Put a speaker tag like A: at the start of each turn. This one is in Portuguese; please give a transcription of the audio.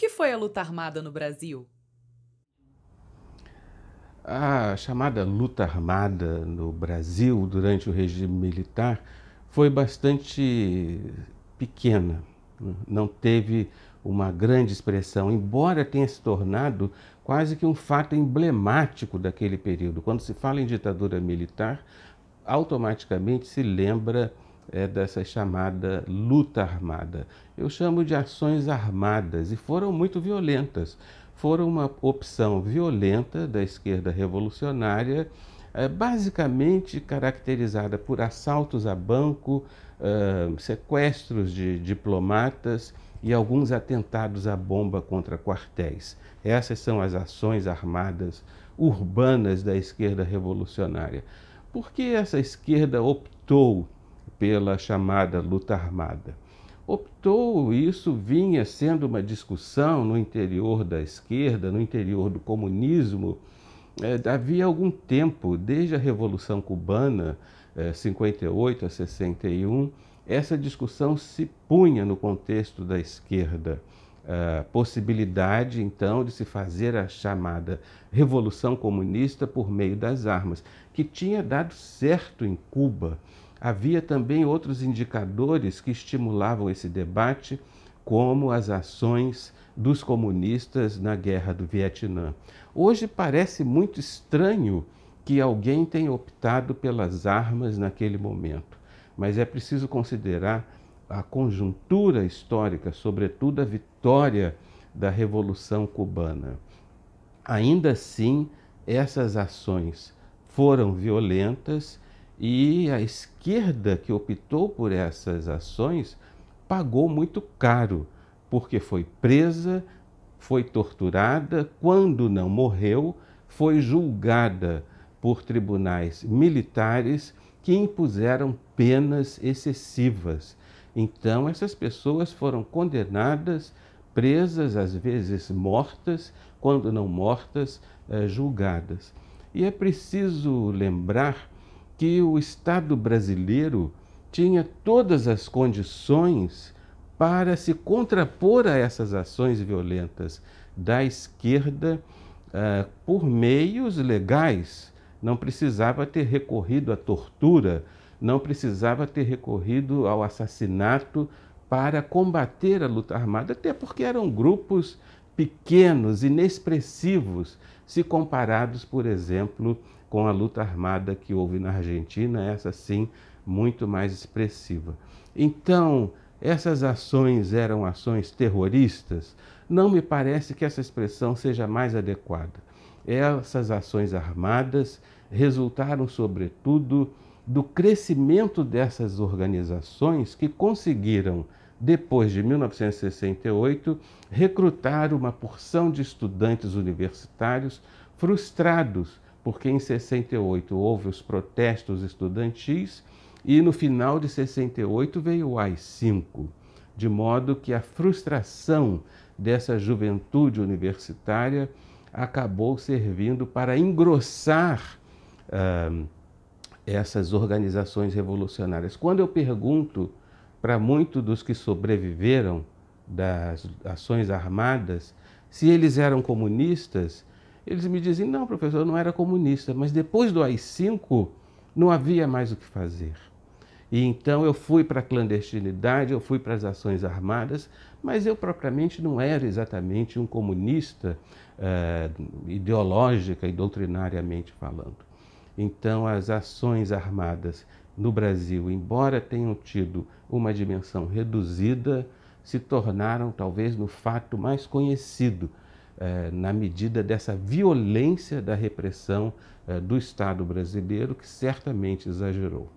A: que foi a luta armada no Brasil? A chamada luta armada no Brasil durante o regime militar foi bastante pequena, né? não teve uma grande expressão, embora tenha se tornado quase que um fato emblemático daquele período. Quando se fala em ditadura militar, automaticamente se lembra é, dessa chamada luta armada. Eu chamo de ações armadas e foram muito violentas. Foram uma opção violenta da esquerda revolucionária, é, basicamente caracterizada por assaltos a banco, é, sequestros de diplomatas e alguns atentados à bomba contra quartéis. Essas são as ações armadas urbanas da esquerda revolucionária. Por que essa esquerda optou pela chamada luta armada. Optou, isso vinha sendo uma discussão no interior da esquerda, no interior do comunismo, é, havia algum tempo, desde a Revolução Cubana, é, eh, 58 a 61, essa discussão se punha no contexto da esquerda. A possibilidade, então, de se fazer a chamada Revolução Comunista por meio das armas, que tinha dado certo em Cuba. Havia também outros indicadores que estimulavam esse debate, como as ações dos comunistas na guerra do Vietnã. Hoje parece muito estranho que alguém tenha optado pelas armas naquele momento, mas é preciso considerar a conjuntura histórica, sobretudo a vitória da Revolução Cubana. Ainda assim, essas ações foram violentas e a esquerda que optou por essas ações pagou muito caro, porque foi presa, foi torturada, quando não morreu, foi julgada por tribunais militares que impuseram penas excessivas. Então, essas pessoas foram condenadas, presas, às vezes mortas, quando não mortas, eh, julgadas. E é preciso lembrar que o Estado brasileiro tinha todas as condições para se contrapor a essas ações violentas da esquerda uh, por meios legais. Não precisava ter recorrido à tortura, não precisava ter recorrido ao assassinato para combater a luta armada, até porque eram grupos pequenos, inexpressivos, se comparados, por exemplo, com a luta armada que houve na Argentina, essa sim muito mais expressiva. Então, essas ações eram ações terroristas? Não me parece que essa expressão seja mais adequada. Essas ações armadas resultaram, sobretudo, do crescimento dessas organizações que conseguiram, depois de 1968, recrutar uma porção de estudantes universitários frustrados porque em 68 houve os protestos estudantis e no final de 68 veio o AI-5, de modo que a frustração dessa juventude universitária acabou servindo para engrossar uh, essas organizações revolucionárias. Quando eu pergunto para muitos dos que sobreviveram das ações armadas se eles eram comunistas, eles me dizem: não, professor, eu não era comunista, mas depois do AI-5 não havia mais o que fazer. E então eu fui para a clandestinidade, eu fui para as ações armadas, mas eu propriamente não era exatamente um comunista eh, ideológica e doutrinariamente falando. Então as ações armadas no Brasil, embora tenham tido uma dimensão reduzida, se tornaram talvez no fato mais conhecido eh, na medida dessa violência da repressão eh, do Estado brasileiro, que certamente exagerou.